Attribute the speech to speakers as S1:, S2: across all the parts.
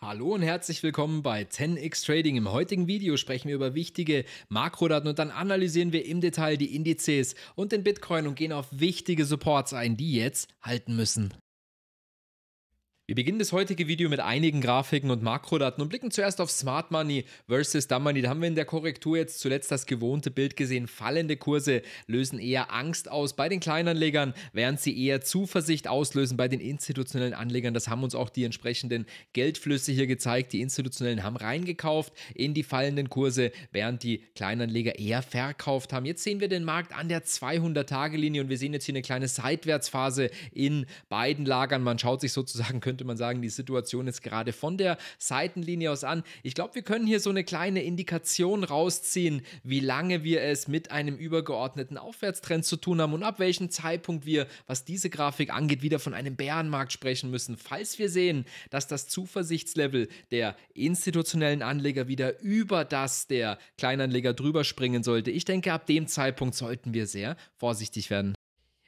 S1: Hallo und herzlich willkommen bei 10x Trading. Im heutigen Video sprechen wir über wichtige Makrodaten und dann analysieren wir im Detail die Indizes und den Bitcoin und gehen auf wichtige Supports ein, die jetzt halten müssen. Wir beginnen das heutige Video mit einigen Grafiken und Makrodaten und blicken zuerst auf Smart Money versus Dumb Money. Da haben wir in der Korrektur jetzt zuletzt das gewohnte Bild gesehen. Fallende Kurse lösen eher Angst aus bei den Kleinanlegern, während sie eher Zuversicht auslösen bei den institutionellen Anlegern. Das haben uns auch die entsprechenden Geldflüsse hier gezeigt. Die institutionellen haben reingekauft in die fallenden Kurse, während die Kleinanleger eher verkauft haben. Jetzt sehen wir den Markt an der 200-Tage-Linie und wir sehen jetzt hier eine kleine Seitwärtsphase in beiden Lagern. Man schaut sich sozusagen, könnte könnte man sagen, die Situation ist gerade von der Seitenlinie aus an. Ich glaube, wir können hier so eine kleine Indikation rausziehen, wie lange wir es mit einem übergeordneten Aufwärtstrend zu tun haben und ab welchem Zeitpunkt wir, was diese Grafik angeht, wieder von einem Bärenmarkt sprechen müssen, falls wir sehen, dass das Zuversichtslevel der institutionellen Anleger wieder über das der Kleinanleger drüber springen sollte. Ich denke, ab dem Zeitpunkt sollten wir sehr vorsichtig werden.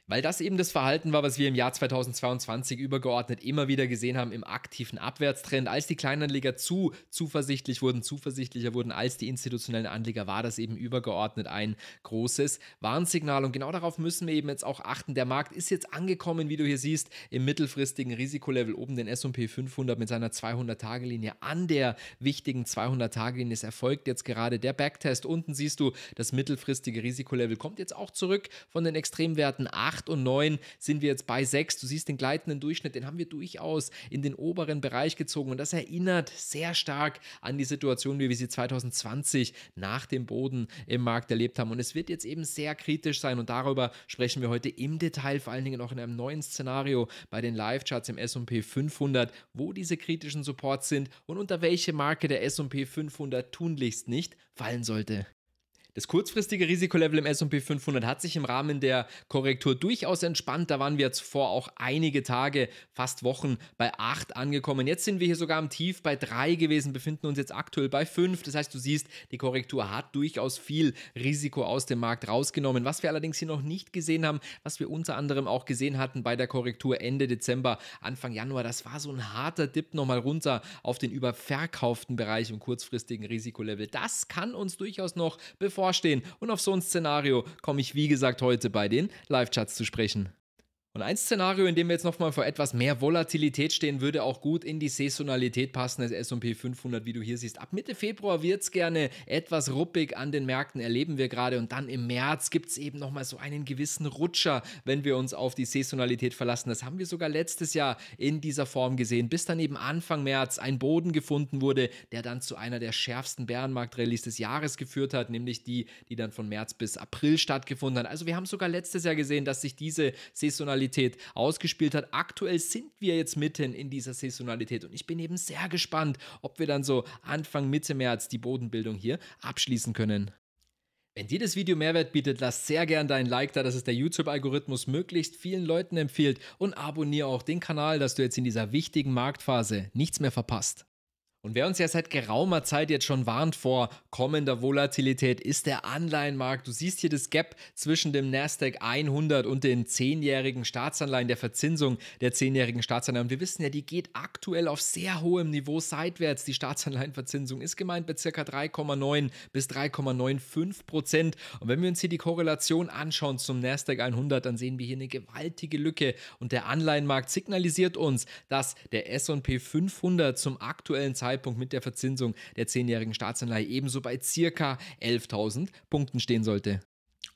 S1: Weil das eben das Verhalten war, was wir im Jahr 2022 übergeordnet immer wieder gesehen haben im aktiven Abwärtstrend. Als die Kleinanleger zu zuversichtlich wurden, zuversichtlicher wurden als die institutionellen Anleger, war das eben übergeordnet ein großes Warnsignal. Und genau darauf müssen wir eben jetzt auch achten. Der Markt ist jetzt angekommen, wie du hier siehst, im mittelfristigen Risikolevel oben den S&P 500 mit seiner 200-Tage-Linie an der wichtigen 200-Tage-Linie. Es erfolgt jetzt gerade der Backtest. Unten siehst du, das mittelfristige Risikolevel kommt jetzt auch zurück von den Extremwerten 8 8 und 9 sind wir jetzt bei 6. Du siehst den gleitenden Durchschnitt, den haben wir durchaus in den oberen Bereich gezogen und das erinnert sehr stark an die Situation, wie wir sie 2020 nach dem Boden im Markt erlebt haben. Und es wird jetzt eben sehr kritisch sein und darüber sprechen wir heute im Detail, vor allen Dingen auch in einem neuen Szenario bei den Live-Charts im S&P 500, wo diese kritischen Supports sind und unter welche Marke der S&P 500 tunlichst nicht fallen sollte. Das kurzfristige Risikolevel im SP 500 hat sich im Rahmen der Korrektur durchaus entspannt. Da waren wir zuvor auch einige Tage, fast Wochen bei 8 angekommen. Jetzt sind wir hier sogar am Tief bei 3 gewesen, befinden uns jetzt aktuell bei 5. Das heißt, du siehst, die Korrektur hat durchaus viel Risiko aus dem Markt rausgenommen. Was wir allerdings hier noch nicht gesehen haben, was wir unter anderem auch gesehen hatten bei der Korrektur Ende Dezember, Anfang Januar, das war so ein harter Dip nochmal runter auf den überverkauften Bereich im kurzfristigen Risikolevel. Das kann uns durchaus noch, bevor bevorstehen. Und auf so ein Szenario komme ich, wie gesagt, heute bei den Live-Chats zu sprechen. Und ein Szenario, in dem wir jetzt nochmal vor etwas mehr Volatilität stehen, würde auch gut in die Saisonalität passen das S&P 500, wie du hier siehst. Ab Mitte Februar wird es gerne etwas ruppig an den Märkten, erleben wir gerade. Und dann im März gibt es eben nochmal so einen gewissen Rutscher, wenn wir uns auf die Saisonalität verlassen. Das haben wir sogar letztes Jahr in dieser Form gesehen, bis dann eben Anfang März ein Boden gefunden wurde, der dann zu einer der schärfsten Bärenmarkt-Rallys des Jahres geführt hat, nämlich die, die dann von März bis April stattgefunden hat. Also wir haben sogar letztes Jahr gesehen, dass sich diese Saisonalität Saisonalität ausgespielt hat. Aktuell sind wir jetzt mitten in dieser Saisonalität und ich bin eben sehr gespannt, ob wir dann so Anfang Mitte März die Bodenbildung hier abschließen können. Wenn dir das Video Mehrwert bietet, lass sehr gern dein Like da, dass es der YouTube-Algorithmus möglichst vielen Leuten empfiehlt und abonniere auch den Kanal, dass du jetzt in dieser wichtigen Marktphase nichts mehr verpasst. Und wer uns ja seit geraumer Zeit jetzt schon warnt vor kommender Volatilität, ist der Anleihenmarkt. Du siehst hier das Gap zwischen dem Nasdaq 100 und den 10-jährigen Staatsanleihen, der Verzinsung der 10-jährigen Staatsanleihen. Und wir wissen ja, die geht aktuell auf sehr hohem Niveau seitwärts. Die Staatsanleihenverzinsung ist gemeint bei circa 3,9 bis 3,95 Prozent. Und wenn wir uns hier die Korrelation anschauen zum Nasdaq 100, dann sehen wir hier eine gewaltige Lücke. Und der Anleihenmarkt signalisiert uns, dass der S&P 500 zum aktuellen Zeitpunkt Zeitpunkt mit der Verzinsung der zehnjährigen Staatsanleihe ebenso bei circa 11.000 Punkten stehen sollte.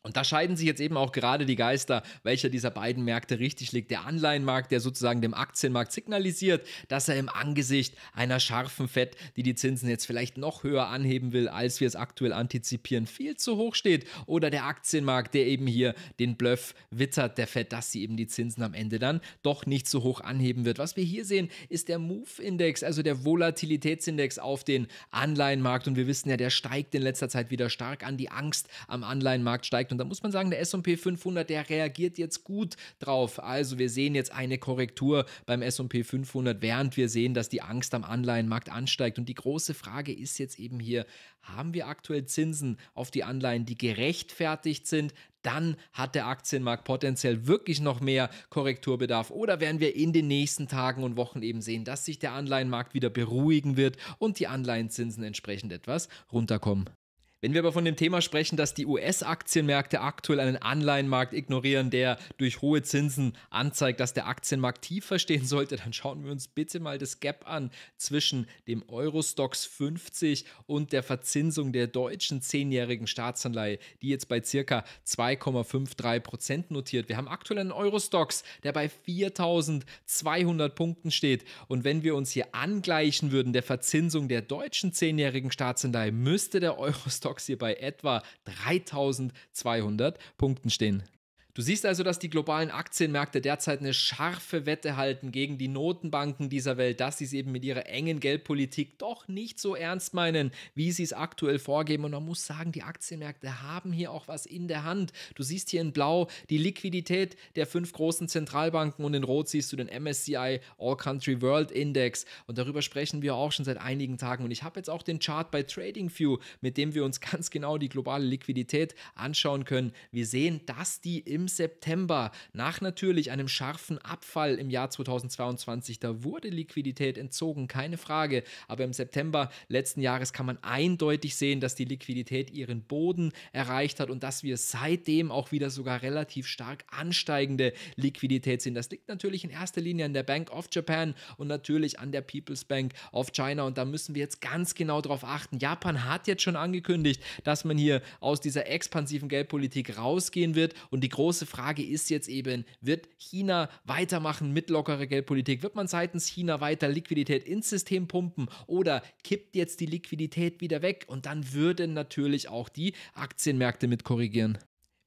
S1: Und da scheiden sich jetzt eben auch gerade die Geister, welcher dieser beiden Märkte richtig liegt. Der Anleihenmarkt, der sozusagen dem Aktienmarkt signalisiert, dass er im Angesicht einer scharfen Fett, die die Zinsen jetzt vielleicht noch höher anheben will, als wir es aktuell antizipieren, viel zu hoch steht. Oder der Aktienmarkt, der eben hier den Bluff wittert, der Fett, dass sie eben die Zinsen am Ende dann doch nicht so hoch anheben wird. Was wir hier sehen, ist der Move-Index, also der Volatilitätsindex auf den Anleihenmarkt. Und wir wissen ja, der steigt in letzter Zeit wieder stark an. Die Angst am Anleihenmarkt steigt zeigt. Und da muss man sagen, der S&P 500, der reagiert jetzt gut drauf. Also wir sehen jetzt eine Korrektur beim S&P 500, während wir sehen, dass die Angst am Anleihenmarkt ansteigt. Und die große Frage ist jetzt eben hier, haben wir aktuell Zinsen auf die Anleihen, die gerechtfertigt sind? dann hat der Aktienmarkt potenziell wirklich noch mehr Korrekturbedarf oder werden wir in den nächsten Tagen und Wochen eben sehen, dass sich der Anleihenmarkt wieder beruhigen wird und die Anleihenzinsen entsprechend etwas runterkommen. Wenn wir aber von dem Thema sprechen, dass die US-Aktienmärkte aktuell einen Anleihenmarkt ignorieren, der durch hohe Zinsen anzeigt, dass der Aktienmarkt tiefer stehen sollte, dann schauen wir uns bitte mal das Gap an zwischen dem Eurostox 50 und der Verzinsung der deutschen zehnjährigen Staatsanleihe, die jetzt bei circa 2,53 Prozent notiert. Wir haben aktuell einen Eurostox, der bei 4200 Punkten steht. Und wenn wir uns hier angleichen würden der Verzinsung der deutschen zehnjährigen Staatsanleihe, müsste der Eurostox Sox hier bei etwa 3200 Punkten stehen. Du siehst also, dass die globalen Aktienmärkte derzeit eine scharfe Wette halten gegen die Notenbanken dieser Welt, dass sie es eben mit ihrer engen Geldpolitik doch nicht so ernst meinen, wie sie es aktuell vorgeben. Und man muss sagen, die Aktienmärkte haben hier auch was in der Hand. Du siehst hier in Blau die Liquidität der fünf großen Zentralbanken und in Rot siehst du den MSCI All Country World Index. Und darüber sprechen wir auch schon seit einigen Tagen. Und ich habe jetzt auch den Chart bei TradingView, mit dem wir uns ganz genau die globale Liquidität anschauen können. Wir sehen, dass die im September nach natürlich einem scharfen Abfall im Jahr 2022. Da wurde Liquidität entzogen, keine Frage. Aber im September letzten Jahres kann man eindeutig sehen, dass die Liquidität ihren Boden erreicht hat und dass wir seitdem auch wieder sogar relativ stark ansteigende Liquidität sehen. Das liegt natürlich in erster Linie an der Bank of Japan und natürlich an der People's Bank of China. Und da müssen wir jetzt ganz genau darauf achten. Japan hat jetzt schon angekündigt, dass man hier aus dieser expansiven Geldpolitik rausgehen wird und die große große Frage ist jetzt eben, wird China weitermachen mit lockerer Geldpolitik? Wird man seitens China weiter Liquidität ins System pumpen oder kippt jetzt die Liquidität wieder weg? Und dann würden natürlich auch die Aktienmärkte mit korrigieren.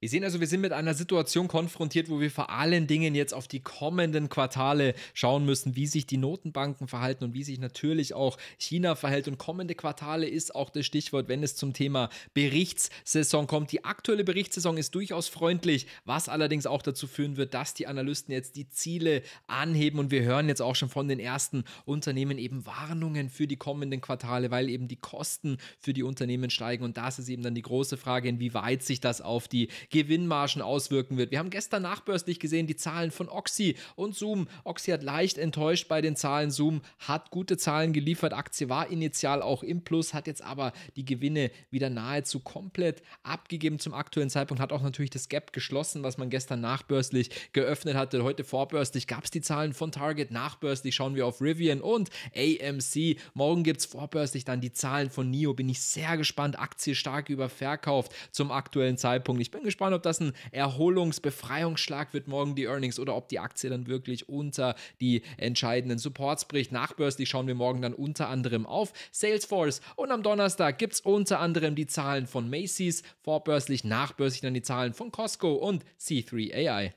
S1: Wir sehen also, wir sind mit einer Situation konfrontiert, wo wir vor allen Dingen jetzt auf die kommenden Quartale schauen müssen, wie sich die Notenbanken verhalten und wie sich natürlich auch China verhält. Und kommende Quartale ist auch das Stichwort, wenn es zum Thema Berichtssaison kommt. Die aktuelle Berichtssaison ist durchaus freundlich, was allerdings auch dazu führen wird, dass die Analysten jetzt die Ziele anheben. Und wir hören jetzt auch schon von den ersten Unternehmen eben Warnungen für die kommenden Quartale, weil eben die Kosten für die Unternehmen steigen. Und das ist eben dann die große Frage, inwieweit sich das auf die Gewinnmargen auswirken wird. Wir haben gestern nachbörslich gesehen die Zahlen von Oxy und Zoom. Oxy hat leicht enttäuscht bei den Zahlen. Zoom hat gute Zahlen geliefert. Aktie war initial auch im Plus, hat jetzt aber die Gewinne wieder nahezu komplett abgegeben zum aktuellen Zeitpunkt. Hat auch natürlich das Gap geschlossen, was man gestern nachbörslich geöffnet hatte. Heute vorbörslich gab es die Zahlen von Target. Nachbörslich schauen wir auf Rivian und AMC. Morgen gibt es vorbörslich dann die Zahlen von NIO. Bin ich sehr gespannt. Aktie stark überverkauft zum aktuellen Zeitpunkt. Ich bin gespannt gespannt, ob das ein Erholungsbefreiungsschlag wird morgen die Earnings oder ob die Aktie dann wirklich unter die entscheidenden Supports bricht. Nachbörslich schauen wir morgen dann unter anderem auf Salesforce und am Donnerstag gibt es unter anderem die Zahlen von Macy's, vorbörslich, nachbörslich dann die Zahlen von Costco und C3 AI.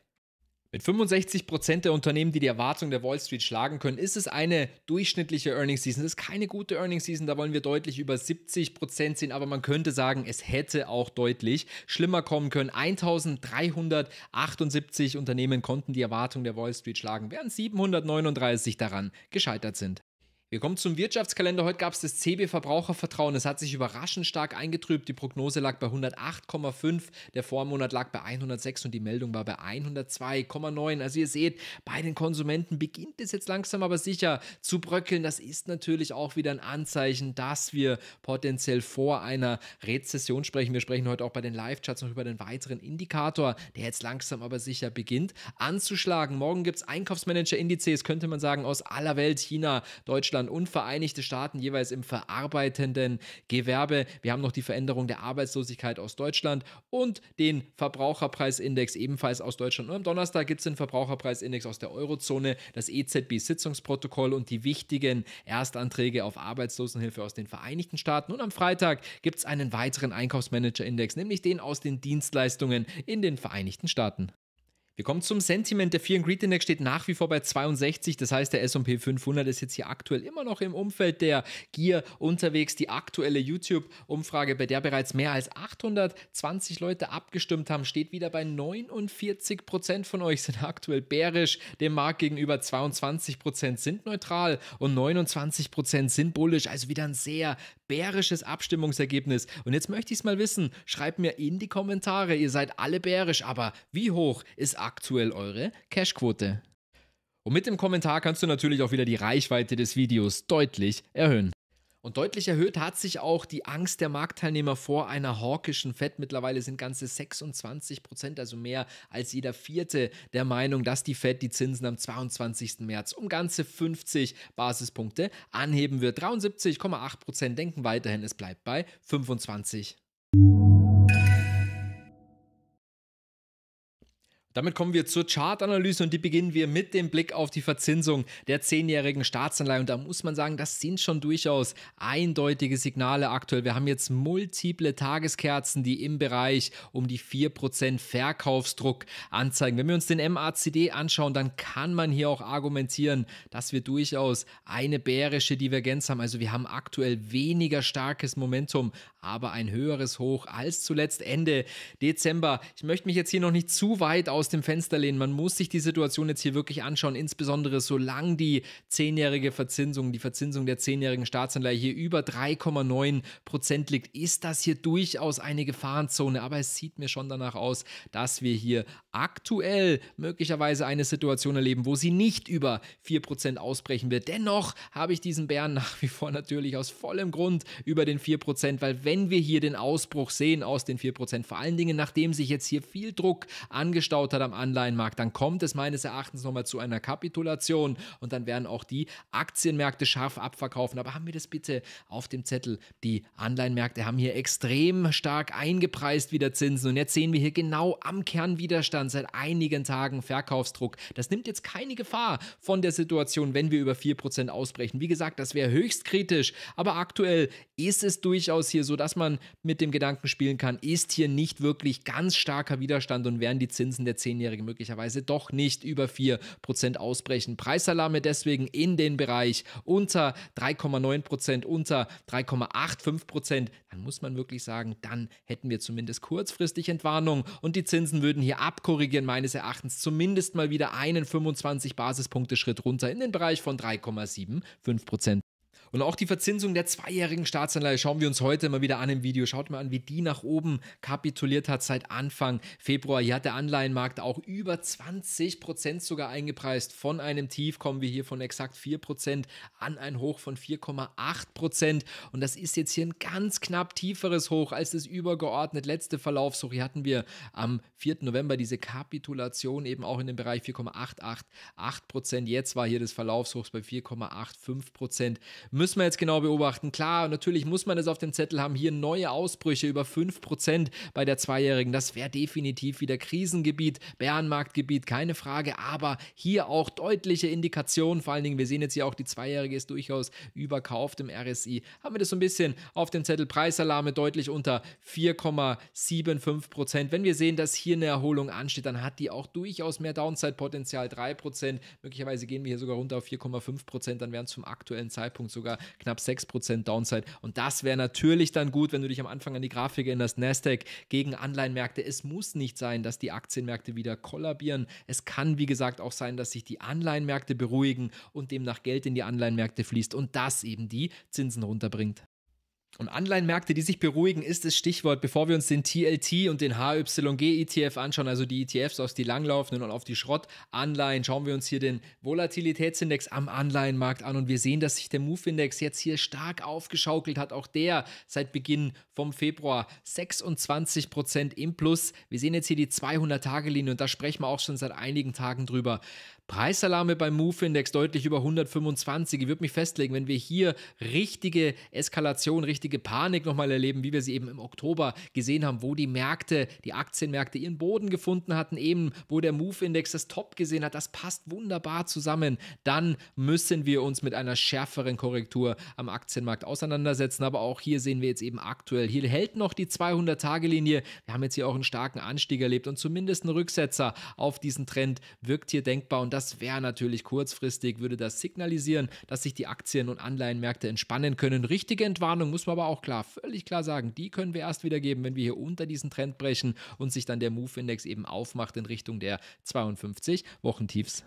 S1: Mit 65 Prozent der Unternehmen, die die Erwartung der Wall Street schlagen können, ist es eine durchschnittliche Earnings Season. Es ist keine gute Earnings Season, da wollen wir deutlich über 70 Prozent sehen, aber man könnte sagen, es hätte auch deutlich schlimmer kommen können. 1378 Unternehmen konnten die Erwartung der Wall Street schlagen, während 739 daran gescheitert sind. Wir kommen zum Wirtschaftskalender. Heute gab es das CB Verbrauchervertrauen. Es hat sich überraschend stark eingetrübt. Die Prognose lag bei 108,5, der Vormonat lag bei 106 und die Meldung war bei 102,9. Also ihr seht, bei den Konsumenten beginnt es jetzt langsam aber sicher zu bröckeln. Das ist natürlich auch wieder ein Anzeichen, dass wir potenziell vor einer Rezession sprechen. Wir sprechen heute auch bei den Live-Charts noch über den weiteren Indikator, der jetzt langsam aber sicher beginnt anzuschlagen. Morgen gibt es Einkaufsmanager-Indizes, könnte man sagen, aus aller Welt, China, Deutschland. Deutschland und Vereinigte Staaten jeweils im verarbeitenden Gewerbe. Wir haben noch die Veränderung der Arbeitslosigkeit aus Deutschland und den Verbraucherpreisindex ebenfalls aus Deutschland. Und am Donnerstag gibt es den Verbraucherpreisindex aus der Eurozone, das EZB-Sitzungsprotokoll und die wichtigen Erstanträge auf Arbeitslosenhilfe aus den Vereinigten Staaten. Und am Freitag gibt es einen weiteren Einkaufsmanager-Index, nämlich den aus den Dienstleistungen in den Vereinigten Staaten. Wir kommen zum Sentiment. Der Fear and Greed Index steht nach wie vor bei 62. Das heißt, der S&P 500 ist jetzt hier aktuell immer noch im Umfeld der Gier unterwegs. Die aktuelle YouTube-Umfrage, bei der bereits mehr als 820 Leute abgestimmt haben, steht wieder bei 49 Prozent von euch sind aktuell bärisch dem Markt gegenüber. 22 Prozent sind neutral und 29 Prozent sind bullisch. Also wieder ein sehr bärisches Abstimmungsergebnis. Und jetzt möchte ich es mal wissen. Schreibt mir in die Kommentare. Ihr seid alle bärisch, aber wie hoch ist aktuell eure Cashquote? Und mit dem Kommentar kannst du natürlich auch wieder die Reichweite des Videos deutlich erhöhen. Und deutlich erhöht hat sich auch die Angst der Marktteilnehmer vor einer hawkischen Fed. Mittlerweile sind ganze 26 Prozent, also mehr als jeder vierte, der Meinung, dass die Fed die Zinsen am 22. März um ganze 50 Basispunkte anheben wird. 73,8 Prozent denken weiterhin, es bleibt bei 25. Damit kommen wir zur Chartanalyse und die beginnen wir mit dem Blick auf die Verzinsung der zehnjährigen Staatsanleihe. Und da muss man sagen, das sind schon durchaus eindeutige Signale aktuell. Wir haben jetzt multiple Tageskerzen, die im Bereich um die 4% Verkaufsdruck anzeigen. Wenn wir uns den MACD anschauen, dann kann man hier auch argumentieren, dass wir durchaus eine bärische Divergenz haben. Also wir haben aktuell weniger starkes Momentum, aber ein höheres Hoch als zuletzt Ende Dezember. Ich möchte mich jetzt hier noch nicht zu weit aus aus dem Fenster lehnen. Man muss sich die Situation jetzt hier wirklich anschauen, insbesondere solange die zehnjährige Verzinsung, die Verzinsung der zehnjährigen Staatsanleihe hier über 3,9 Prozent liegt, ist das hier durchaus eine Gefahrenzone. Aber es sieht mir schon danach aus, dass wir hier aktuell möglicherweise eine Situation erleben, wo sie nicht über 4 Prozent ausbrechen wird. Dennoch habe ich diesen Bären nach wie vor natürlich aus vollem Grund über den 4 Prozent, weil wenn wir hier den Ausbruch sehen aus den 4 Prozent, vor allen Dingen nachdem sich jetzt hier viel Druck angestaut hat, hat am Anleihenmarkt, dann kommt es meines Erachtens nochmal zu einer Kapitulation und dann werden auch die Aktienmärkte scharf abverkaufen. Aber haben wir das bitte auf dem Zettel? Die Anleihenmärkte haben hier extrem stark eingepreist wieder Zinsen und jetzt sehen wir hier genau am Kernwiderstand seit einigen Tagen Verkaufsdruck. Das nimmt jetzt keine Gefahr von der Situation, wenn wir über 4% ausbrechen. Wie gesagt, das wäre höchst kritisch, aber aktuell ist es durchaus hier so, dass man mit dem Gedanken spielen kann, ist hier nicht wirklich ganz starker Widerstand und werden die Zinsen der 10 10-Jährige möglicherweise doch nicht über 4% ausbrechen. Preisalarme deswegen in den Bereich unter 3,9%, unter 3,85%. Dann muss man wirklich sagen, dann hätten wir zumindest kurzfristig Entwarnung und die Zinsen würden hier abkorrigieren, meines Erachtens zumindest mal wieder einen 25 Basispunkte Schritt runter in den Bereich von 3,75%. Und auch die Verzinsung der zweijährigen Staatsanleihe schauen wir uns heute mal wieder an im Video. Schaut mal an, wie die nach oben kapituliert hat seit Anfang Februar. Hier hat der Anleihenmarkt auch über 20 sogar eingepreist. Von einem Tief kommen wir hier von exakt 4 an ein Hoch von 4,8 Und das ist jetzt hier ein ganz knapp tieferes Hoch als das übergeordnet letzte Verlaufshoch. Hier hatten wir am 4. November diese Kapitulation eben auch in dem Bereich 4,888 Jetzt war hier das Verlaufshoch bei 4,85 müssen wir jetzt genau beobachten. Klar, natürlich muss man es auf dem Zettel haben. Hier neue Ausbrüche über 5% bei der Zweijährigen. Das wäre definitiv wieder Krisengebiet, Bärenmarktgebiet, keine Frage. Aber hier auch deutliche Indikationen. Vor allen Dingen, wir sehen jetzt hier auch, die Zweijährige ist durchaus überkauft im RSI. Haben wir das so ein bisschen auf dem Zettel. Preisalarme deutlich unter 4,75%. Wenn wir sehen, dass hier eine Erholung ansteht, dann hat die auch durchaus mehr Downside-Potenzial. 3%. Möglicherweise gehen wir hier sogar runter auf 4,5%. Dann wären es zum aktuellen Zeitpunkt sogar sogar knapp 6% Downside. Und das wäre natürlich dann gut, wenn du dich am Anfang an die Grafik erinnerst. Nasdaq gegen Anleihenmärkte. Es muss nicht sein, dass die Aktienmärkte wieder kollabieren. Es kann, wie gesagt, auch sein, dass sich die Anleihenmärkte beruhigen und demnach Geld in die Anleihenmärkte fließt und das eben die Zinsen runterbringt. Und Anleihenmärkte, die sich beruhigen, ist das Stichwort, bevor wir uns den TLT und den HYG-ETF anschauen, also die ETFs auf die langlaufenden und auf die Schrottanleihen, schauen wir uns hier den Volatilitätsindex am Anleihenmarkt an und wir sehen, dass sich der Move-Index jetzt hier stark aufgeschaukelt hat, auch der seit Beginn vom Februar 26% im Plus. Wir sehen jetzt hier die 200-Tage-Linie und da sprechen wir auch schon seit einigen Tagen drüber. Preisalarme beim Move-Index deutlich über 125. Ich würde mich festlegen, wenn wir hier richtige Eskalation, richtige Panik nochmal erleben, wie wir sie eben im Oktober gesehen haben, wo die Märkte, die Aktienmärkte ihren Boden gefunden hatten, eben wo der Move-Index das Top gesehen hat, das passt wunderbar zusammen. Dann müssen wir uns mit einer schärferen Korrektur am Aktienmarkt auseinandersetzen. Aber auch hier sehen wir jetzt eben aktuell, hier hält noch die 200-Tage-Linie. Wir haben jetzt hier auch einen starken Anstieg erlebt und zumindest ein Rücksetzer auf diesen Trend wirkt hier denkbar. Und das wäre natürlich kurzfristig, würde das signalisieren, dass sich die Aktien- und Anleihenmärkte entspannen können. Richtige Entwarnung muss man aber auch klar, völlig klar sagen, die können wir erst wieder geben, wenn wir hier unter diesen Trend brechen und sich dann der Move-Index eben aufmacht in Richtung der 52 Wochentiefs.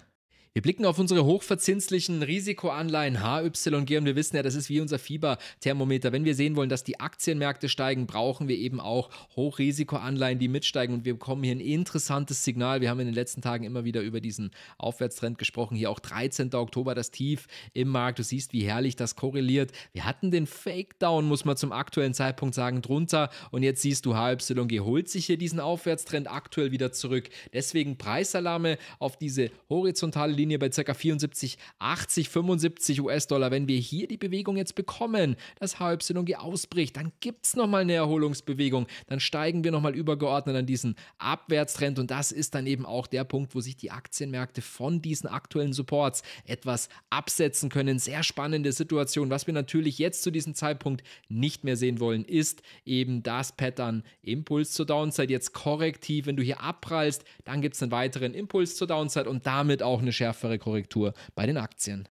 S1: Wir blicken auf unsere hochverzinslichen Risikoanleihen HYG und wir wissen ja, das ist wie unser Fieberthermometer. Wenn wir sehen wollen, dass die Aktienmärkte steigen, brauchen wir eben auch Hochrisikoanleihen, die mitsteigen und wir bekommen hier ein interessantes Signal. Wir haben in den letzten Tagen immer wieder über diesen Aufwärtstrend gesprochen. Hier auch 13. Oktober das Tief im Markt. Du siehst, wie herrlich das korreliert. Wir hatten den Fake-Down, muss man zum aktuellen Zeitpunkt sagen, drunter und jetzt siehst du, HYG holt sich hier diesen Aufwärtstrend aktuell wieder zurück. Deswegen Preisalarme auf diese horizontale Linie Linie bei ca. 74, 80, 75 US-Dollar. Wenn wir hier die Bewegung jetzt bekommen, dass HY ausbricht, dann gibt es nochmal eine Erholungsbewegung. Dann steigen wir nochmal übergeordnet an diesen Abwärtstrend und das ist dann eben auch der Punkt, wo sich die Aktienmärkte von diesen aktuellen Supports etwas absetzen können. Sehr spannende Situation. Was wir natürlich jetzt zu diesem Zeitpunkt nicht mehr sehen wollen, ist eben das Pattern Impuls zur Downside. Jetzt korrektiv, wenn du hier abprallst, dann gibt es einen weiteren Impuls zur Downside und damit auch eine Schärfe schärfere Korrektur bei den Aktien.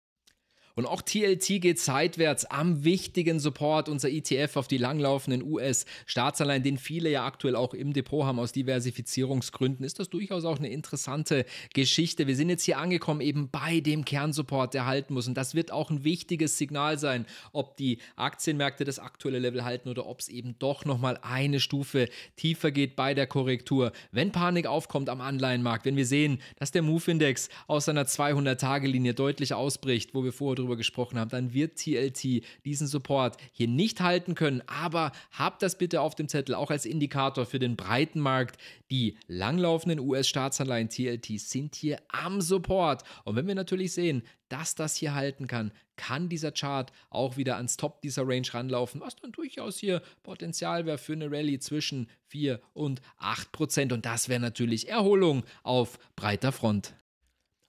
S1: Und auch TLT geht seitwärts am wichtigen Support, unser ETF auf die langlaufenden US-Staatsanleihen, den viele ja aktuell auch im Depot haben aus Diversifizierungsgründen, ist das durchaus auch eine interessante Geschichte. Wir sind jetzt hier angekommen eben bei dem Kernsupport, der halten muss. Und das wird auch ein wichtiges Signal sein, ob die Aktienmärkte das aktuelle Level halten oder ob es eben doch nochmal eine Stufe tiefer geht bei der Korrektur. Wenn Panik aufkommt am Anleihenmarkt, wenn wir sehen, dass der Move-Index aus seiner 200-Tage-Linie deutlich ausbricht, wo wir vorher drüber gesprochen haben, dann wird TLT diesen Support hier nicht halten können. Aber habt das bitte auf dem Zettel auch als Indikator für den breiten Markt. Die langlaufenden US-Staatsanleihen TLT sind hier am Support. Und wenn wir natürlich sehen, dass das hier halten kann, kann dieser Chart auch wieder ans Top dieser Range ranlaufen, was dann durchaus hier Potenzial wäre für eine Rallye zwischen 4 und 8 Prozent. Und das wäre natürlich Erholung auf breiter Front.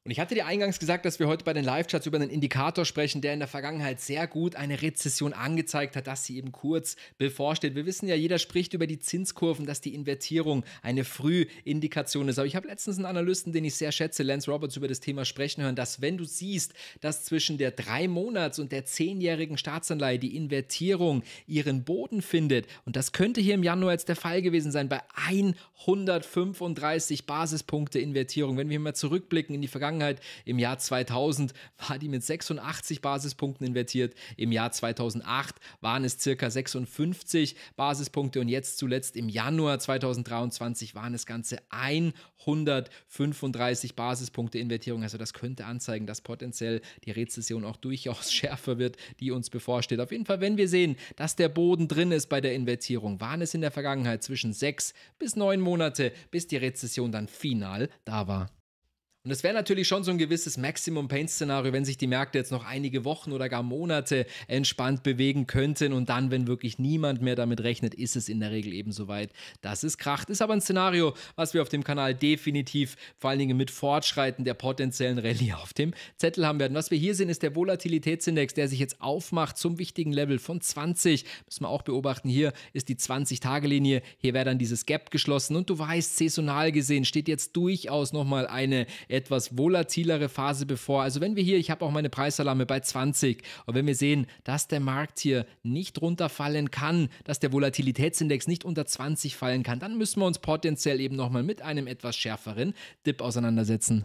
S1: Und ich hatte dir eingangs gesagt, dass wir heute bei den Live-Charts über einen Indikator sprechen, der in der Vergangenheit sehr gut eine Rezession angezeigt hat, dass sie eben kurz bevorsteht. Wir wissen ja, jeder spricht über die Zinskurven, dass die Invertierung eine Frühindikation ist. Aber ich habe letztens einen Analysten, den ich sehr schätze, Lance Roberts, über das Thema sprechen hören, dass wenn du siehst, dass zwischen der 3-Monats- und der 10-jährigen Staatsanleihe die Invertierung ihren Boden findet, und das könnte hier im Januar jetzt der Fall gewesen sein, bei 135 Basispunkte Invertierung. Wenn wir mal zurückblicken in die Vergangenheit, Vergangenheit. Im Jahr 2000 war die mit 86 Basispunkten invertiert. Im Jahr 2008 waren es circa 56 Basispunkte und jetzt zuletzt im Januar 2023 waren es ganze 135 Basispunkte Invertierung. Also das könnte anzeigen, dass potenziell die Rezession auch durchaus schärfer wird, die uns bevorsteht. Auf jeden Fall, wenn wir sehen, dass der Boden drin ist bei der Invertierung, waren es in der Vergangenheit zwischen sechs bis neun Monate, bis die Rezession dann final da war. Und es wäre natürlich schon so ein gewisses Maximum Pain Szenario, wenn sich die Märkte jetzt noch einige Wochen oder gar Monate entspannt bewegen könnten und dann, wenn wirklich niemand mehr damit rechnet, ist es in der Regel eben soweit, dass es kracht. Ist aber ein Szenario, was wir auf dem Kanal definitiv vor allen Dingen mit Fortschreiten der potenziellen Rallye auf dem Zettel haben werden. Was wir hier sehen, ist der Volatilitätsindex, der sich jetzt aufmacht zum wichtigen Level von 20. Müssen wir auch beobachten, hier ist die 20-Tage-Linie, hier wäre dann dieses Gap geschlossen und du weißt, saisonal gesehen steht jetzt durchaus nochmal eine etwas volatilere Phase bevor. Also wenn wir hier, ich habe auch meine Preisalarme bei 20 und wenn wir sehen, dass der Markt hier nicht runterfallen kann, dass der Volatilitätsindex nicht unter 20 fallen kann, dann müssen wir uns potenziell eben nochmal mit einem etwas schärferen Dip auseinandersetzen.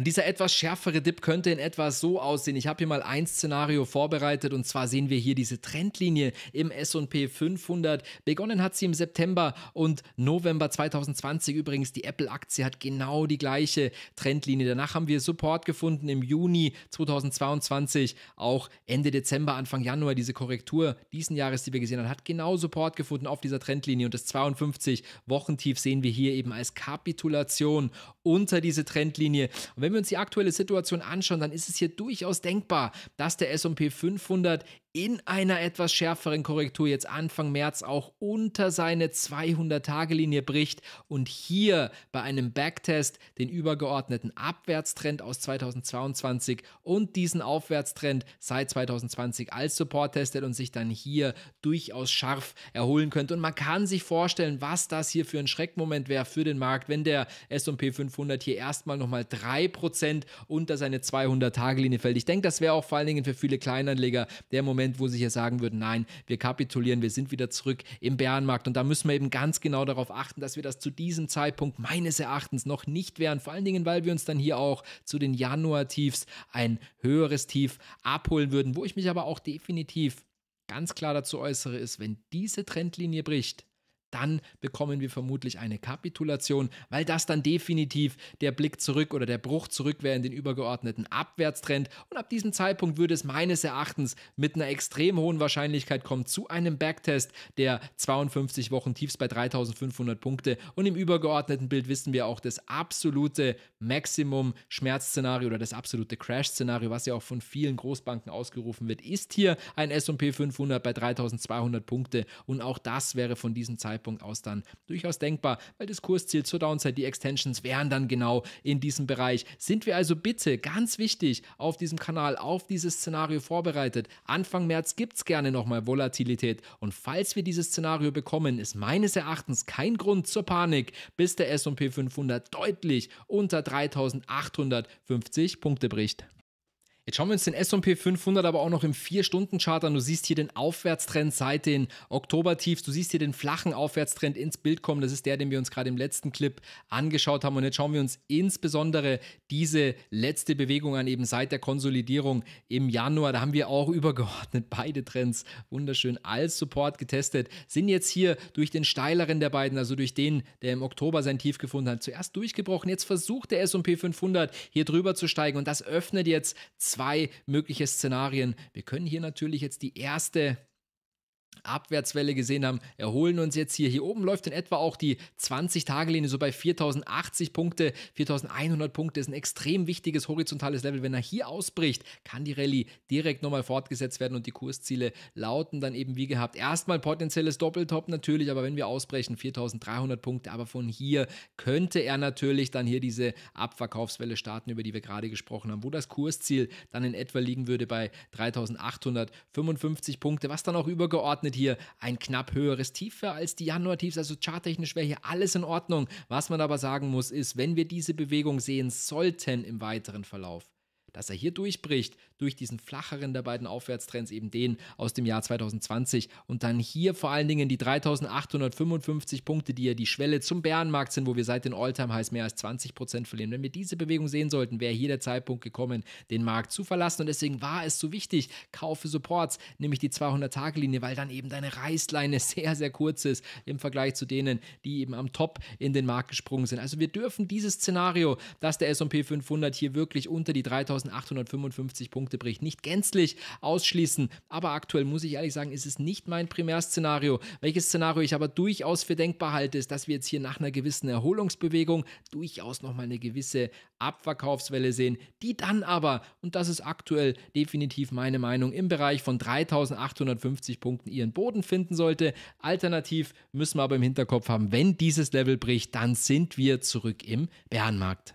S1: Und dieser etwas schärfere Dip könnte in etwa so aussehen. Ich habe hier mal ein Szenario vorbereitet und zwar sehen wir hier diese Trendlinie im S&P 500. Begonnen hat sie im September und November 2020 übrigens. Die Apple-Aktie hat genau die gleiche Trendlinie. Danach haben wir Support gefunden im Juni 2022, auch Ende Dezember, Anfang Januar diese Korrektur diesen Jahres, die wir gesehen haben, hat genau Support gefunden auf dieser Trendlinie und das 52 Wochentief sehen wir hier eben als Kapitulation unter diese Trendlinie. Und wenn wenn wir uns die aktuelle Situation anschauen, dann ist es hier durchaus denkbar, dass der S&P 500 in einer etwas schärferen Korrektur jetzt Anfang März auch unter seine 200-Tage-Linie bricht und hier bei einem Backtest den übergeordneten Abwärtstrend aus 2022 und diesen Aufwärtstrend seit 2020 als Support testet und sich dann hier durchaus scharf erholen könnte. Und man kann sich vorstellen, was das hier für ein Schreckmoment wäre für den Markt, wenn der S&P 500 hier erstmal nochmal 3% unter seine 200-Tage-Linie fällt. Ich denke, das wäre auch vor allen Dingen für viele Kleinanleger der Moment, Moment, wo sie hier sagen würden, nein, wir kapitulieren, wir sind wieder zurück im Bärenmarkt. Und da müssen wir eben ganz genau darauf achten, dass wir das zu diesem Zeitpunkt meines Erachtens noch nicht wären. Vor allen Dingen, weil wir uns dann hier auch zu den Januar-Tiefs ein höheres Tief abholen würden, wo ich mich aber auch definitiv ganz klar dazu äußere, ist, wenn diese Trendlinie bricht, dann bekommen wir vermutlich eine Kapitulation, weil das dann definitiv der Blick zurück oder der Bruch zurück wäre in den übergeordneten Abwärtstrend. Und ab diesem Zeitpunkt würde es meines Erachtens mit einer extrem hohen Wahrscheinlichkeit kommen zu einem Backtest der 52 Wochen Tiefs bei 3500 Punkte. Und im übergeordneten Bild wissen wir auch das absolute Maximum Schmerzszenario oder das absolute Crash-Szenario, was ja auch von vielen Großbanken ausgerufen wird, ist hier ein S&P 500 bei 3200 Punkte. Und auch das wäre von diesem Zeitpunkt Zeitpunkt aus dann durchaus denkbar, weil das Kursziel zur Downside, die Extensions wären dann genau in diesem Bereich. Sind wir also bitte, ganz wichtig, auf diesem Kanal auf dieses Szenario vorbereitet. Anfang März gibt es gerne nochmal Volatilität und falls wir dieses Szenario bekommen, ist meines Erachtens kein Grund zur Panik, bis der S&P 500 deutlich unter 3850 Punkte bricht. Jetzt schauen wir uns den S&P 500 aber auch noch im 4-Stunden-Chart an. Du siehst hier den Aufwärtstrend seit den Oktobertiefs. Du siehst hier den flachen Aufwärtstrend ins Bild kommen. Das ist der, den wir uns gerade im letzten Clip angeschaut haben. Und jetzt schauen wir uns insbesondere diese letzte Bewegung an, eben seit der Konsolidierung im Januar. Da haben wir auch übergeordnet beide Trends wunderschön als Support getestet. Sind jetzt hier durch den steileren der beiden, also durch den, der im Oktober sein Tief gefunden hat, zuerst durchgebrochen. Jetzt versucht der S&P 500 hier drüber zu steigen und das öffnet jetzt zwei zwei mögliche Szenarien. Wir können hier natürlich jetzt die erste Abwärtswelle gesehen haben, erholen uns jetzt hier. Hier oben läuft in etwa auch die 20-Tage-Linie so bei 4080 Punkte. 4100 Punkte ist ein extrem wichtiges horizontales Level. Wenn er hier ausbricht, kann die Rallye direkt nochmal fortgesetzt werden und die Kursziele lauten dann eben wie gehabt. Erstmal potenzielles Doppeltop natürlich, aber wenn wir ausbrechen, 4300 Punkte. Aber von hier könnte er natürlich dann hier diese Abverkaufswelle starten, über die wir gerade gesprochen haben, wo das Kursziel dann in etwa liegen würde bei 3855 Punkte, was dann auch übergeordnet hier ein knapp höheres Tief als die Januar-Tiefs. Also charttechnisch wäre hier alles in Ordnung. Was man aber sagen muss, ist, wenn wir diese Bewegung sehen sollten im weiteren Verlauf, dass er hier durchbricht, durch diesen flacheren der beiden Aufwärtstrends, eben den aus dem Jahr 2020 und dann hier vor allen Dingen die 3855 Punkte, die ja die Schwelle zum Bärenmarkt sind, wo wir seit den All-Time-Highs mehr als 20 Prozent verlieren. Wenn wir diese Bewegung sehen sollten, wäre hier der Zeitpunkt gekommen, den Markt zu verlassen und deswegen war es so wichtig, kaufe Supports, nämlich die 200-Tage-Linie, weil dann eben deine Reißleine sehr, sehr kurz ist im Vergleich zu denen, die eben am Top in den Markt gesprungen sind. Also wir dürfen dieses Szenario, dass der S&P 500 hier wirklich unter die 3000 2855 Punkte bricht. Nicht gänzlich ausschließen, aber aktuell muss ich ehrlich sagen, ist es nicht mein Primärszenario. Welches Szenario ich aber durchaus für denkbar halte, ist, dass wir jetzt hier nach einer gewissen Erholungsbewegung durchaus nochmal eine gewisse Abverkaufswelle sehen, die dann aber, und das ist aktuell definitiv meine Meinung, im Bereich von 3850 Punkten ihren Boden finden sollte. Alternativ müssen wir aber im Hinterkopf haben, wenn dieses Level bricht, dann sind wir zurück im Bärenmarkt.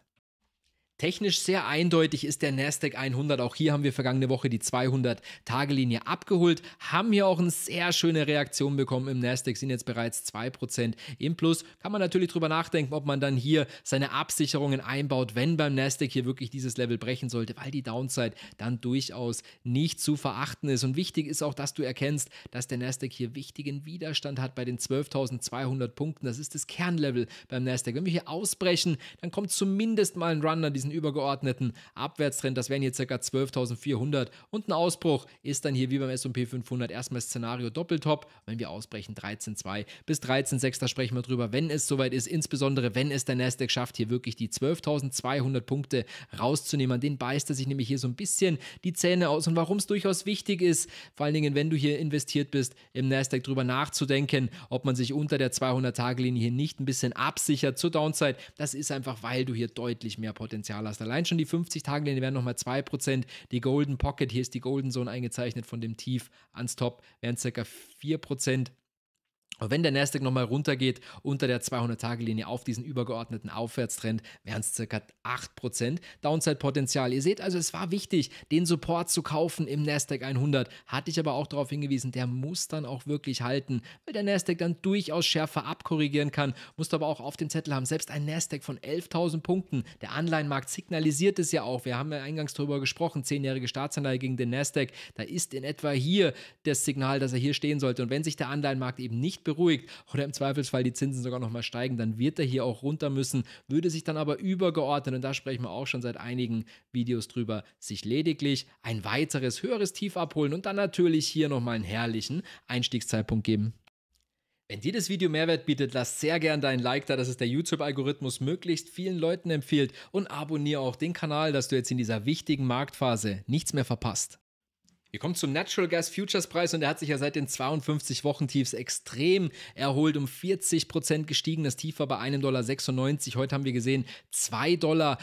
S1: Technisch sehr eindeutig ist der Nasdaq 100. Auch hier haben wir vergangene Woche die 200-Tage-Linie abgeholt, haben hier auch eine sehr schöne Reaktion bekommen im Nasdaq, sind jetzt bereits 2% im Plus. Kann man natürlich drüber nachdenken, ob man dann hier seine Absicherungen einbaut, wenn beim Nasdaq hier wirklich dieses Level brechen sollte, weil die Downside dann durchaus nicht zu verachten ist. Und wichtig ist auch, dass du erkennst, dass der Nasdaq hier wichtigen Widerstand hat bei den 12.200 Punkten. Das ist das Kernlevel beim Nasdaq. Wenn wir hier ausbrechen, dann kommt zumindest mal ein Runner diesen diesen übergeordneten Abwärtstrend, das wären jetzt ca. 12.400 und ein Ausbruch ist dann hier wie beim S&P 500 erstmal Szenario Doppeltop, wenn wir ausbrechen 13.2 bis 13.6, da sprechen wir drüber, wenn es soweit ist, insbesondere wenn es der Nasdaq schafft, hier wirklich die 12.200 Punkte rauszunehmen, an den beißt er sich nämlich hier so ein bisschen die Zähne aus und warum es durchaus wichtig ist, vor allen Dingen, wenn du hier investiert bist, im Nasdaq drüber nachzudenken, ob man sich unter der 200-Tage-Linie hier nicht ein bisschen absichert zur Downside, das ist einfach, weil du hier deutlich mehr Potenzial Potenzial hast. Allein schon die 50-Tage-Linie wären nochmal 2%. Die Golden Pocket, hier ist die Golden Zone eingezeichnet von dem Tief ans Top, wären circa 4%. Aber wenn der Nasdaq nochmal runtergeht unter der 200-Tage-Linie auf diesen übergeordneten Aufwärtstrend, wären es ca. 8% Downside-Potenzial. Ihr seht also, es war wichtig, den Support zu kaufen im Nasdaq 100. Hatte ich aber auch darauf hingewiesen, der muss dann auch wirklich halten, weil der Nasdaq dann durchaus schärfer abkorrigieren kann. Musst aber auch auf dem Zettel haben, selbst ein Nasdaq von 11.000 Punkten, der Anleihenmarkt signalisiert es ja auch. Wir haben ja eingangs darüber gesprochen, 10-jährige Staatsanleihe gegen den Nasdaq. Da ist in etwa hier das Signal, dass er hier stehen sollte. Und wenn sich der Anleihenmarkt eben nicht beruhigt oder im Zweifelsfall die Zinsen sogar noch mal steigen, dann wird er hier auch runter müssen, würde sich dann aber übergeordnet, und da sprechen wir auch schon seit einigen Videos drüber, sich lediglich ein weiteres höheres Tief abholen und dann natürlich hier noch mal einen herrlichen Einstiegszeitpunkt geben. Wenn dir das Video Mehrwert bietet, lass sehr gern dein Like da, dass es der YouTube-Algorithmus möglichst vielen Leuten empfiehlt und abonniere auch den Kanal, dass du jetzt in dieser wichtigen Marktphase nichts mehr verpasst. Wir kommen zum Natural Gas Futures Preis und der hat sich ja seit den 52 Wochen Tiefs extrem erholt, um 40 Prozent gestiegen. Das Tief war bei 1,96 Dollar. Heute haben wir gesehen 2,74 Dollar.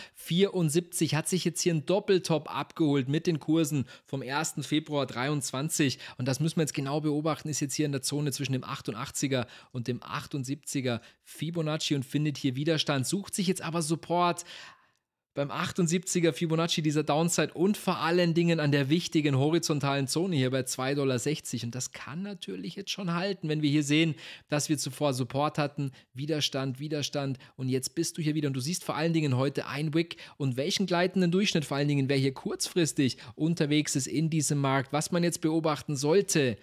S1: Hat sich jetzt hier ein Doppeltop abgeholt mit den Kursen vom 1. Februar 23. Und das müssen wir jetzt genau beobachten. Ist jetzt hier in der Zone zwischen dem 88er und dem 78er Fibonacci und findet hier Widerstand. Sucht sich jetzt aber Support beim 78er Fibonacci dieser Downside und vor allen Dingen an der wichtigen horizontalen Zone hier bei 2,60 Dollar. Und das kann natürlich jetzt schon halten, wenn wir hier sehen, dass wir zuvor Support hatten, Widerstand, Widerstand und jetzt bist du hier wieder und du siehst vor allen Dingen heute ein Wick und welchen gleitenden Durchschnitt vor allen Dingen, wer hier kurzfristig unterwegs ist in diesem Markt, was man jetzt beobachten sollte,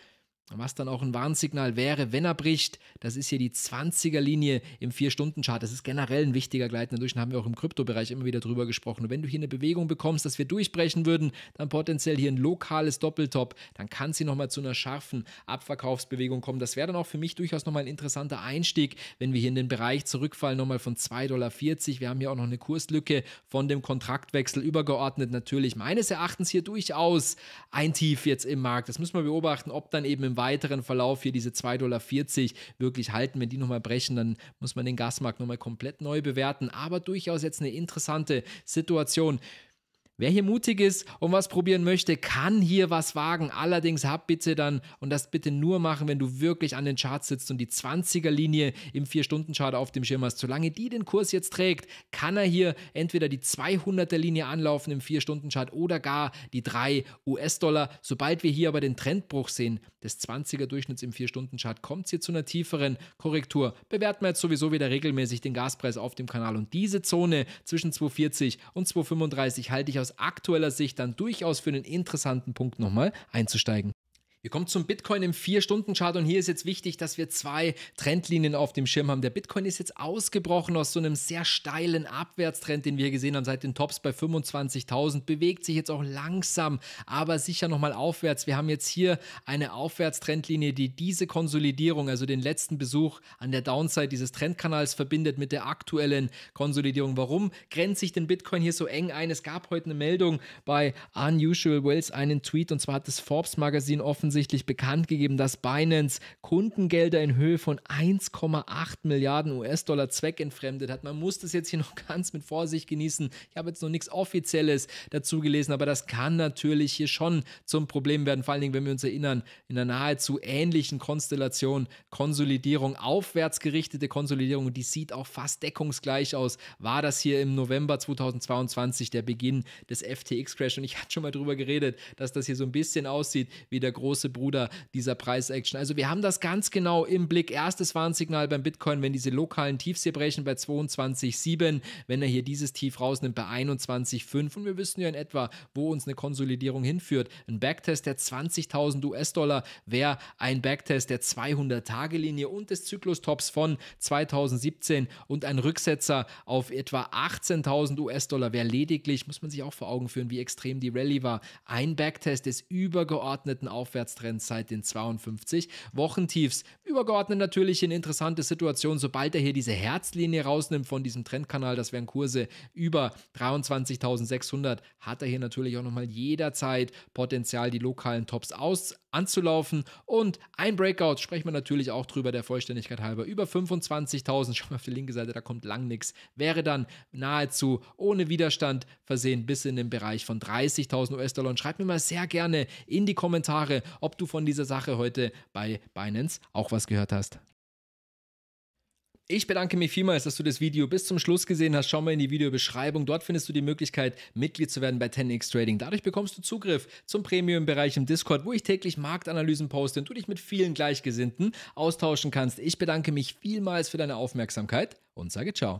S1: was dann auch ein Warnsignal wäre, wenn er bricht, das ist hier die 20er-Linie im 4-Stunden-Chart. Das ist generell ein wichtiger gleitender Durchschnitt, haben wir auch im Kryptobereich immer wieder drüber gesprochen. Und wenn du hier eine Bewegung bekommst, dass wir durchbrechen würden, dann potenziell hier ein lokales Doppeltop, dann kann sie nochmal zu einer scharfen Abverkaufsbewegung kommen. Das wäre dann auch für mich durchaus nochmal ein interessanter Einstieg, wenn wir hier in den Bereich zurückfallen, nochmal von 2,40 Dollar. Wir haben hier auch noch eine Kurslücke von dem Kontraktwechsel übergeordnet natürlich. Meines Erachtens hier durchaus ein Tief jetzt im Markt. Das müssen wir beobachten, ob dann eben im weiteren Verlauf hier diese 2,40 Dollar wirklich halten. Wenn die nochmal brechen, dann muss man den Gasmarkt nochmal komplett neu bewerten. Aber durchaus jetzt eine interessante Situation. Wer hier mutig ist und was probieren möchte, kann hier was wagen. Allerdings hab bitte dann und das bitte nur machen, wenn du wirklich an den Charts sitzt und die 20er Linie im 4-Stunden-Chart auf dem Schirm hast. Solange die den Kurs jetzt trägt, kann er hier entweder die 200er Linie anlaufen im 4-Stunden-Chart oder gar die 3 US-Dollar. Sobald wir hier aber den Trendbruch sehen des 20er Durchschnitts im 4-Stunden-Chart, kommt es hier zu einer tieferen Korrektur. Bewerten wir jetzt sowieso wieder regelmäßig den Gaspreis auf dem Kanal und diese Zone zwischen 240 und 235 halte ich aus aus aktueller Sicht dann durchaus für einen interessanten Punkt nochmal einzusteigen. Wir kommen zum Bitcoin im 4-Stunden-Chart und hier ist jetzt wichtig, dass wir zwei Trendlinien auf dem Schirm haben. Der Bitcoin ist jetzt ausgebrochen aus so einem sehr steilen Abwärtstrend, den wir gesehen haben seit den Tops bei 25.000, bewegt sich jetzt auch langsam, aber sicher nochmal aufwärts. Wir haben jetzt hier eine Aufwärtstrendlinie, die diese Konsolidierung, also den letzten Besuch an der Downside dieses Trendkanals verbindet mit der aktuellen Konsolidierung. Warum grenzt sich den Bitcoin hier so eng ein? Es gab heute eine Meldung bei Unusual Wells, einen Tweet und zwar hat das Forbes Magazin offen offensichtlich bekannt gegeben, dass Binance Kundengelder in Höhe von 1,8 Milliarden US-Dollar zweckentfremdet hat. Man muss das jetzt hier noch ganz mit Vorsicht genießen. Ich habe jetzt noch nichts Offizielles dazu gelesen, aber das kann natürlich hier schon zum Problem werden. Vor allen Dingen, wenn wir uns erinnern, in einer nahezu ähnlichen Konstellation Konsolidierung, aufwärts gerichtete Konsolidierung, die sieht auch fast deckungsgleich aus, war das hier im November 2022 der Beginn des FTX-Crash. Und ich hatte schon mal darüber geredet, dass das hier so ein bisschen aussieht wie der große große Bruder dieser Preisaction. Also wir haben das ganz genau im Blick. Erstes Warnsignal beim Bitcoin, wenn diese lokalen Tiefs hier brechen bei 22,7, wenn er hier dieses Tief rausnimmt bei 21,5 und wir wissen ja in etwa, wo uns eine Konsolidierung hinführt. Ein Backtest der 20.000 US-Dollar wäre ein Backtest der 200-Tage-Linie und des Zyklus-Tops von 2017 und ein Rücksetzer auf etwa 18.000 US-Dollar wäre lediglich, muss man sich auch vor Augen führen, wie extrem die Rallye war, ein Backtest des übergeordneten Aufwärts Abwärtstrend seit den 52 Wochentiefs. Übergeordnet natürlich eine interessante Situation, sobald er hier diese Herzlinie rausnimmt von diesem Trendkanal, das wären Kurse über 23.600, hat er hier natürlich auch nochmal jederzeit Potenzial, die lokalen Tops aus anzulaufen. Und ein Breakout sprechen wir natürlich auch drüber, der Vollständigkeit halber. Über 25.000, schon mal auf die linke Seite, da kommt lang nichts. Wäre dann nahezu ohne Widerstand versehen bis in den Bereich von 30.000 US-Dollar. Und schreib mir mal sehr gerne in die Kommentare, ob du von dieser Sache heute bei Binance auch was gehört hast. Ich bedanke mich vielmals, dass du das Video bis zum Schluss gesehen hast. Schau mal in die Videobeschreibung. Dort findest du die Möglichkeit, Mitglied zu werden bei 10x Trading. Dadurch bekommst du Zugriff zum Premium-Bereich im Discord, wo ich täglich Marktanalysen poste und du dich mit vielen Gleichgesinnten austauschen kannst. Ich bedanke mich vielmals für deine Aufmerksamkeit und sage ciao.